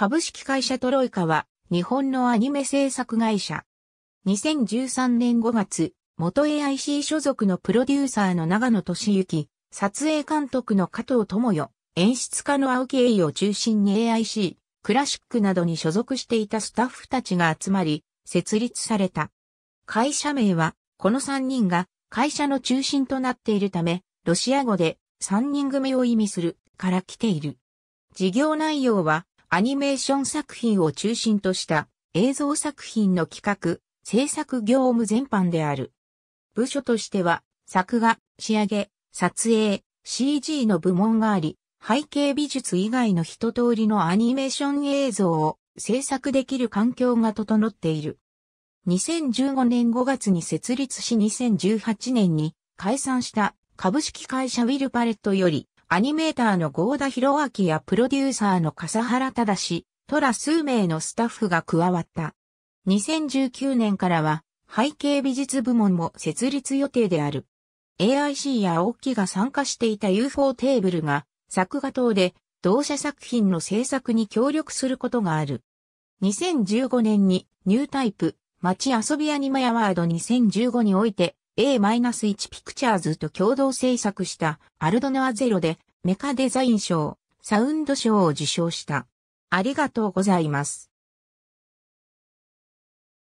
株式会社トロイカは、日本のアニメ制作会社。2013年5月、元 AIC 所属のプロデューサーの長野俊之、撮影監督の加藤智代、演出家の青木栄を中心に AIC、クラシックなどに所属していたスタッフたちが集まり、設立された。会社名は、この3人が会社の中心となっているため、ロシア語で3人組を意味するから来ている。事業内容は、アニメーション作品を中心とした映像作品の企画、制作業務全般である。部署としては、作画、仕上げ、撮影、CG の部門があり、背景美術以外の一通りのアニメーション映像を制作できる環境が整っている。2015年5月に設立し2018年に解散した株式会社ウィルパレットよりアニメーターの合田博明やプロデューサーの笠原忠、トラ数名のスタッフが加わった。2019年からは背景美術部門も設立予定である。AIC や大木が参加していた UFO テーブルが作画等で同社作品の制作に協力することがある。2015年にニュータイプ街遊びアニメアワード2015において A-1 ピクチャーズと共同制作したアルドナーゼロでメカデザイン賞、サウンド賞を受賞した。ありがとうございます。